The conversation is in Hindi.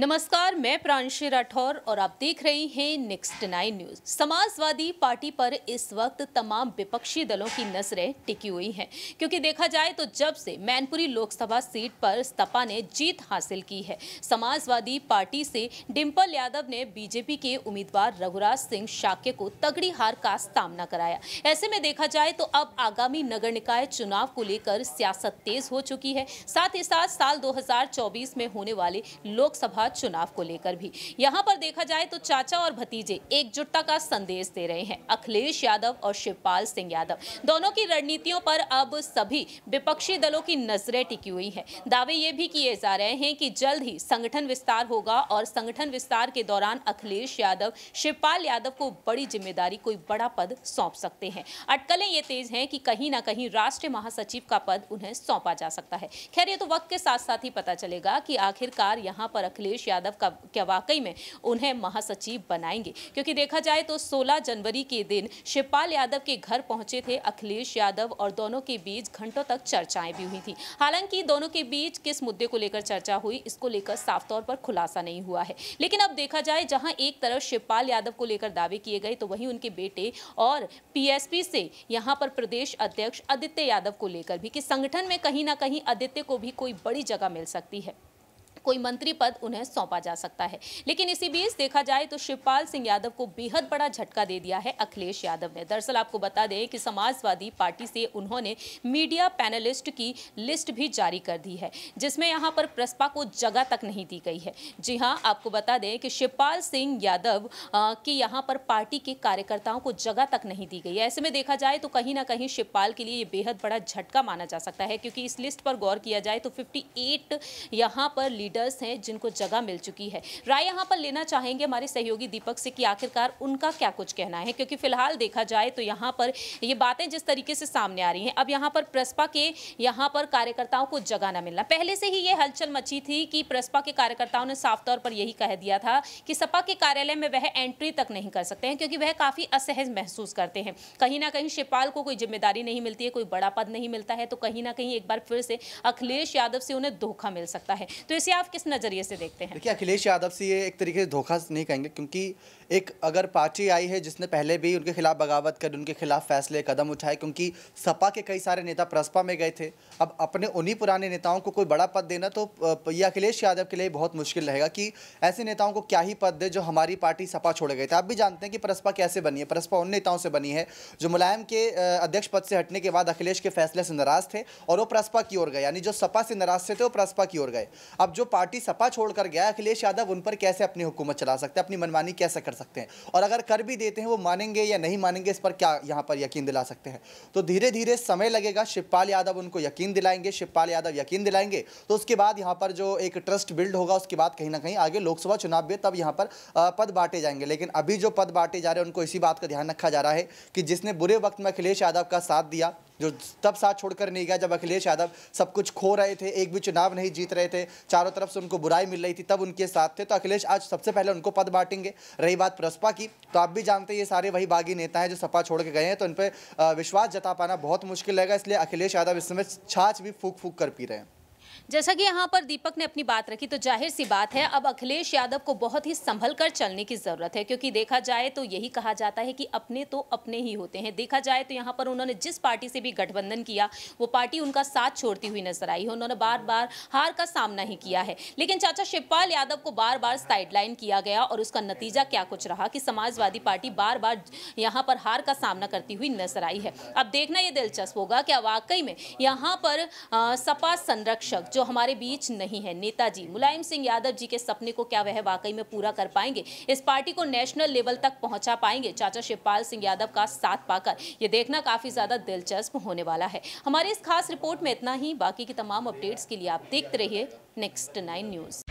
नमस्कार मैं प्रांशी राठौर और आप देख रहे हैं next nine news Samajwadi Party पर इस वक्त तमाम विपक्षी दलों की नजरें टिकी हुई हैं क्योंकि देखा जाए तो जब से मैनपुरी लोकसभा सीट पर सपा ने जीत हासिल की है समाजवादी पार्टी से डिम्पल यादव ने बीजेपी के उम्मीदवार रघुराज सिंह शाक्य को तगड़ी हार का सामना कराया ऐसे में देखा जाए तो अब आगामी नगर निकाय चुनाव को लेकर सियासत तेज हो चुकी है साथ ही साथ साल दो में होने वाले लोकसभा लोकसभा चुनाव को लेकर भी यहाँ पर देखा जाए तो चाचा और भतीजे एकजुटता का संदेश दे रहे हैं अखिलेश यादव और शिवपाल सिंह यादव दोनों की रणनीतियों पर अब सभी विपक्षी दलों की नजरें टिकी हुई है दावे ये भी किए जा रहे हैं कि जल्द ही संगठन विस्तार होगा और संगठन विस्तार के दौरान अखिलेश यादव शिवपाल यादव को बड़ी जिम्मेदारी कोई बड़ा पद सौंप सकते हैं अटकलें ये तेज हैं कि कहीं ना कहीं राष्ट्रीय महासचिव का पद उन्हें सौंपा जा सकता है खैर ये तो वक्त के साथ साथ ही पता चलेगा कि आखिरकार यहाँ पर अखिलेश अखिलेश यादव का क्या वाकई में उन्हें महासचिव बनाएंगे क्योंकि देखा जाए तो 16 जनवरी के दिन शिवपाल यादव के घर पहुंचे थे अखिलेश यादव और दोनों के बीच घंटों तक चर्चाएं भी हुई थी हालांकि दोनों के बीच किस मुद्दे को लेकर चर्चा हुई इसको लेकर साफ तौर पर खुलासा नहीं हुआ है लेकिन अब देखा जाए जहाँ एक तरफ शिवपाल यादव को लेकर दावे किए गए तो वहीं उनके बेटे और पी से यहाँ पर प्रदेश अध्यक्ष आदित्य यादव को लेकर भी कि संगठन में कहीं ना कहीं आदित्य को भी कोई बड़ी जगह मिल सकती है कोई मंत्री पद उन्हें सौंपा जा सकता है लेकिन इसी बीच देखा जाए तो शिवपाल सिंह यादव को बेहद बड़ा झटका दे दिया है अखिलेश यादव ने दरअसल आपको बता दें कि समाजवादी पार्टी से उन्होंने मीडिया पैनलिस्ट की लिस्ट भी जारी कर दी है जिसमें यहाँ पर प्रसपा को जगह तक नहीं दी गई है जी हाँ आपको बता दें कि शिवपाल सिंह यादव की यहाँ पर पार्टी के कार्यकर्ताओं को जगह तक नहीं दी गई है ऐसे में देखा जाए तो कहीं ना कहीं शिवपाल के लिए ये बेहद बड़ा झटका माना जा सकता है क्योंकि इस लिस्ट पर गौर किया जाए तो फिफ्टी एट पर लीडर लीडर्स हैं जिनको जगह मिल चुकी है राय यहाँ पर लेना चाहेंगे हमारे सहयोगी दीपक से कि आखिरकार उनका क्या कुछ कहना है क्योंकि फिलहाल देखा जाए तो यहाँ पर ये बातें जिस तरीके से सामने आ रही हैं अब यहाँ पर प्रसपा के यहाँ पर कार्यकर्ताओं को जगह न मिलना पहले से ही ये हलचल मची थी कि प्रसपा के कार्यकर्ताओं ने साफ तौर पर यही कह दिया था कि सपा के कार्यालय में वह एंट्री तक नहीं कर सकते हैं क्योंकि वह काफ़ी असहज महसूस करते हैं कहीं ना कहीं शिवपाल को कोई जिम्मेदारी नहीं मिलती है कोई बड़ा पद नहीं मिलता है तो कहीं ना कहीं एक बार फिर से अखिलेश यादव से उन्हें धोखा मिल सकता है तो इसे आप आप किस नज़रिए से देखते हैं देखिए अखिलेश यादव से ये एक तरीके से धोखा नहीं कहेंगे क्योंकि एक अगर पार्टी आई है जिसने पहले भी उनके खिलाफ बगावत कर उनके खिलाफ फैसले कदम उठाए क्योंकि सपा के कई सारे नेता प्रसपा में गए थे अब अपने उन्हीं पुराने नेताओं को कोई बड़ा पद देना तो ये अखिलेश यादव के लिए बहुत मुश्किल रहेगा कि ऐसे नेताओं को क्या ही पद दे जो हमारी पार्टी सपा छोड़ गए थे आप भी जानते हैं कि प्रसपा कैसे बनी है प्रसपा उन नेताओं से बनी है जो मुलायम के अध्यक्ष पद से हटने के बाद अखिलेश के फैसले से नाराज थे और वो प्रसपा की ओर गए यानी जो सपा से नाराज थे तो वो प्रसपा की ओर गए अब जो पार्टी सपा छोड़कर गया अखिलेश यादव उन पर कैसे अपनी हुकूमत चला सकते हैं अपनी मनमानी कैसे कर सकते हैं और अगर कर भी देते हैं वो मानेंगे या नहीं मानेंगे इस पर क्या यहाँ पर यकीन दिला सकते हैं तो धीरे धीरे समय लगेगा शिवपाल यादव उनको यकीन दिलाएंगे शिवपाल यादव यकीन दिलाएंगे तो उसके बाद यहाँ पर जो एक ट्रस्ट बिल्ड होगा उसके बाद कहीं ना कहीं आगे लोकसभा चुनाव भी तब यहाँ पर पद बांटे जाएंगे लेकिन अभी जो पद बांटे जा रहे हैं उनको इसी बात का ध्यान रखा जा रहा है कि जिसने बुरे वक्त में अखिलेश यादव का साथ दिया जो तब साथ छोड़कर नहीं गया जब अखिलेश यादव सब कुछ खो रहे थे एक भी चुनाव नहीं जीत रहे थे चारों तरफ से उनको बुराई मिल रही थी तब उनके साथ थे तो अखिलेश आज सबसे पहले उनको पद बांटेंगे रही बात प्रसपा की तो आप भी जानते हैं ये सारे वही बागी नेता हैं जो सपा छोड़ के गए हैं तो उन पर विश्वास जता पाना बहुत मुश्किल रहेगा इसलिए अखिलेश यादव इस समय छाछ भी फूक फूक कर पी रहे हैं जैसा कि यहाँ पर दीपक ने अपनी बात रखी तो जाहिर सी बात है अब अखिलेश यादव को बहुत ही संभल कर चलने की ज़रूरत है क्योंकि देखा जाए तो यही कहा जाता है कि अपने तो अपने ही होते हैं देखा जाए तो यहाँ पर उन्होंने जिस पार्टी से भी गठबंधन किया वो पार्टी उनका साथ छोड़ती हुई नजर आई है उन्होंने बार बार हार का सामना ही किया है लेकिन चाचा शिवपाल यादव को बार बार साइडलाइन किया गया और उसका नतीजा क्या कुछ रहा कि समाजवादी पार्टी बार बार यहाँ पर हार का सामना करती हुई नजर आई है अब देखना यह दिलचस्प होगा क्या वाकई में यहाँ पर सपा संरक्षक जो हमारे बीच नहीं है नेताजी मुलायम सिंह यादव जी के सपने को क्या वह वाकई में पूरा कर पाएंगे इस पार्टी को नेशनल लेवल तक पहुंचा पाएंगे चाचा शिवपाल सिंह यादव का साथ पाकर ये देखना काफी ज्यादा दिलचस्प होने वाला है हमारी इस खास रिपोर्ट में इतना ही बाकी की तमाम अपडेट्स के लिए आप देखते रहिए नेक्स्ट नाइन न्यूज़